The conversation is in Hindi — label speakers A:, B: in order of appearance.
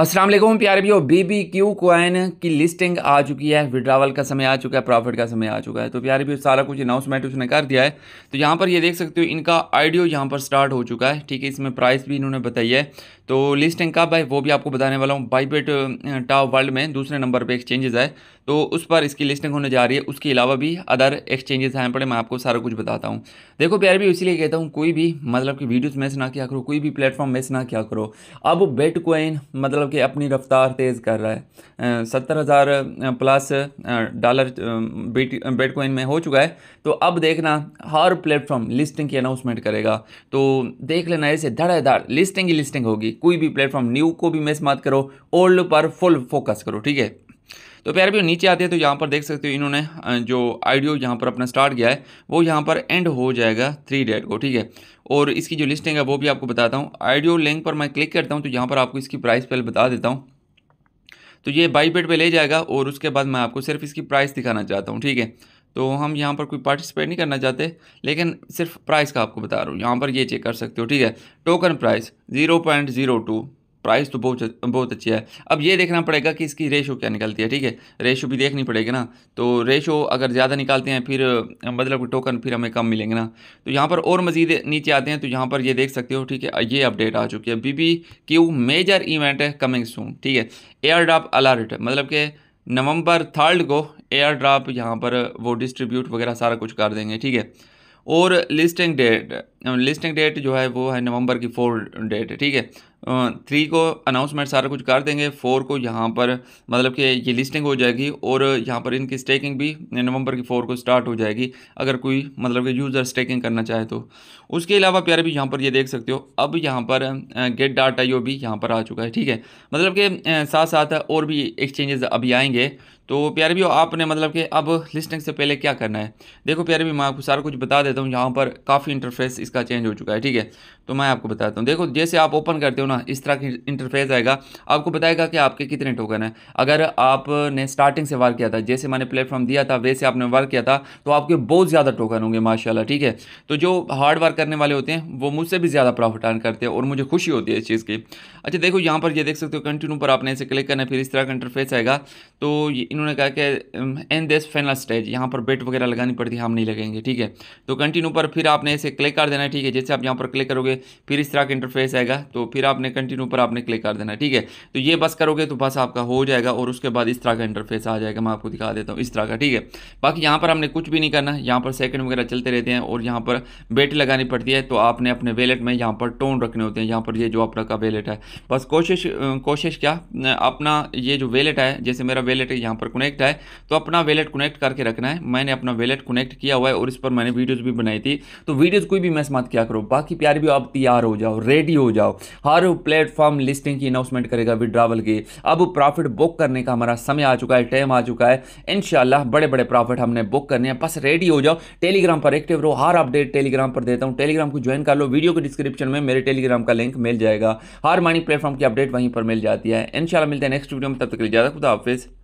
A: असलम प्यारे भी बी बी क्यू कोइन की लिस्टिंग आ चुकी है विड्रावल का समय आ चुका है प्रॉफिट का समय आ चुका है तो प्यारे भी सारा कुछ अनाउंसमेंट उसने कर दिया है तो यहाँ पर ये देख सकते हो इनका आइडियो यहाँ पर स्टार्ट हो चुका है ठीक है इसमें प्राइस भी इन्होंने बताई है तो लिस्टिंग कब है वो भी आपको बताने वाला हूँ बाईपेट टाव वर्ल्ड में दूसरे नंबर पर एक्सचेंजेस है तो उस पर इसकी लिस्टिंग होने जा रही है उसके अलावा भी अदर एक्सचेंजेस हैं पड़े मैं आपको सारा कुछ बताता हूँ देखो प्यारे भी इसीलिए कहता हूँ कोई भी मतलब कि वीडियोज़ मिस ना किया करो कोई भी प्लेटफॉर्म मिस ना किया करो अब बेट मतलब मतलब कि अपनी रफ्तार तेज़ कर रहा है सत्तर हज़ार प्लस डॉलर बेट में हो चुका है तो अब देखना हर प्लेटफॉर्म लिस्टिंग की अनाउंसमेंट करेगा तो देख लेना ऐसे धड़ाधड़ लिस्टिंग ही लिस्टिंग होगी कोई भी प्लेटफॉर्म न्यू को भी मिस मत करो ओल्ड पर फुल फोकस करो ठीक है तो प्यारे भाई नीचे आते हैं तो यहाँ पर देख सकते हो इन्होंने जो आइडियो यहाँ पर अपना स्टार्ट किया है वो यहाँ पर एंड हो जाएगा थ्री डेट को ठीक है और इसकी जो लिस्टिंग है वो भी आपको बताता हूँ आइडियो लिंक पर मैं क्लिक करता हूँ तो यहाँ पर आपको इसकी प्राइस पहले बता देता हूँ तो ये बाई बेट पर ले जाएगा और उसके बाद मैं आपको सिर्फ इसकी प्राइस दिखाना चाहता हूँ ठीक है तो हम यहाँ पर कोई पार्टिसिपेट नहीं करना चाहते लेकिन सिर्फ प्राइस का आपको बता रहा हूँ यहाँ पर ये चेक कर सकते हो ठीक है token price zero point zero two price तो बहुत बहुत अच्छी है अब ये देखना पड़ेगा कि इसकी रेशो क्या निकलती है ठीक है रेशो भी देखनी पड़ेगी ना तो रेशो अगर ज़्यादा निकालते हैं फिर मतलब टोकन फिर हमें कम मिलेंगे ना तो यहाँ पर और मज़ीद नीचे आते हैं तो यहाँ पर ये देख सकते हो ठीक है ये अपडेट आ चुकी है B B Q major event है कमिंग सून ठीक है एयर ड्राप अलर्ट मतलब कि नवंबर थर्ड को एयर ड्राप यहाँ पर वो डिस्ट्रीब्यूट वगैरह सारा कुछ कर देंगे ठीक है और लिस्टिंग डेट लिस्टिंग डेट जो है वो है नवंबर की फोर डेट ठीक है थ्री को अनाउंसमेंट सारा कुछ कर देंगे फोर को यहाँ पर मतलब कि ये लिस्टिंग हो जाएगी और यहाँ पर इनकी स्टेकिंग भी नवंबर की फोर को स्टार्ट हो जाएगी अगर कोई मतलब कि यूज़र स्टेकिंग करना चाहे तो उसके अलावा प्यारे भी यहाँ पर ये यह देख सकते हो अब यहाँ पर गेट डाटा यो भी यहाँ पर आ चुका है ठीक है मतलब कि साथ साथ और भी एक्सचेंजेस अभी आएंगे तो प्यारे भी आपने मतलब कि अब लिस्टिंग से पहले क्या करना है देखो प्यारे भी मैं आपको सारा कुछ बता देता हूँ यहाँ पर काफ़ी इंटरफेस इसका चेंज हो चुका है ठीक है तो मैं आपको बताता हूँ देखो जैसे आप ओपन करते हो ना इस तरह की इंटरफेस आएगा आपको बताएगा कि आपके कितने टोकन हैं अगर आपने स्टार्टिंग से वार किया था जैसे मैंने प्लेटफॉर्म दिया था वैसे आपने वर्क किया था तो आपके बहुत ज़्यादा टोकन होंगे माशाला ठीक है तो जो हार्ड वर्क करने वाले होते हैं वो मुझसे भी ज़्यादा प्रॉफिट अर्न करते हैं और मुझे खुशी होती है इस चीज़ की अच्छा देखो यहाँ पर ये देख सकते हो कंटिन्यू पर आपने इसे क्लिक करना फिर इस तरह का इंटरफेस आएगा तो इन उन्होंने कहा कि इन दिस फाइनल स्टेज यहाँ पर बेट वगैरह लगानी पड़ती है हम नहीं लगेंगे ठीक है तो कंटिन्यू पर फिर आपने इसे क्लिक कर देना है ठीक है जैसे आप यहाँ पर क्लिक करोगे फिर इस तरह का इंटरफेस आएगा तो फिर आपने कंटिन्यू पर आपने क्लिक कर देना है ठीक है तो ये बस करोगे तो बस आपका हो जाएगा और उसके बाद इस तरह का इंटरफेस आ जाएगा मैं आपको दिखा देता हूँ इस तरह का ठीक है बाकी यहाँ पर हमने कुछ भी नहीं करना यहाँ पर सेकंड वगैरह चलते रहते हैं और यहाँ पर बेट लगानी पड़ती है तो आपने अपने वेलेट में यहाँ पर टोन रखने होते हैं यहाँ पर ये जो आप रखा वेलेट है बस कोशिश कोशिश क्या अपना ये जो वेलेट है जैसे मेरा वेलेट है यहाँ पर कनेक्ट है तो अपना वैलेट कनेक्ट करके रखना है मैंने अपना वैलेट कनेक्ट किया हुआ है और इस पर मैंने वीडियोज़ भी बनाई थी तो वीडियोज़ कोई भी मिस मत किया करो बाकी प्यार भी आप तैयार हो जाओ रेडी हो जाओ हर प्लेटफॉर्म लिस्टिंग की अनाउंसमेंट करेगा विड्रावल की अब प्रॉफिट बुक करने का हमारा समय आ चुका है टाइम आ चुका है इन बड़े बड़े प्रॉफिट हमने बुक करने हैं बस रेडी हो जाओ टेलीग्राम पर एक्टिव रहो हर अपडेट टेलीग्राम पर देता हूँ टेलीग्राम को ज्वाइन कर लो वीडियो के डिस्क्रिप्शन में मेरे टेलीग्राम का लिंक मिल जाएगा हर मानी प्लेटफॉर्म की अपडेट वहीं पर मिल जाती है इनशाला मिलते हैं नेक्स्ट वीडियो में तब तक के लिए ज़्यादा खुदा हाफिज़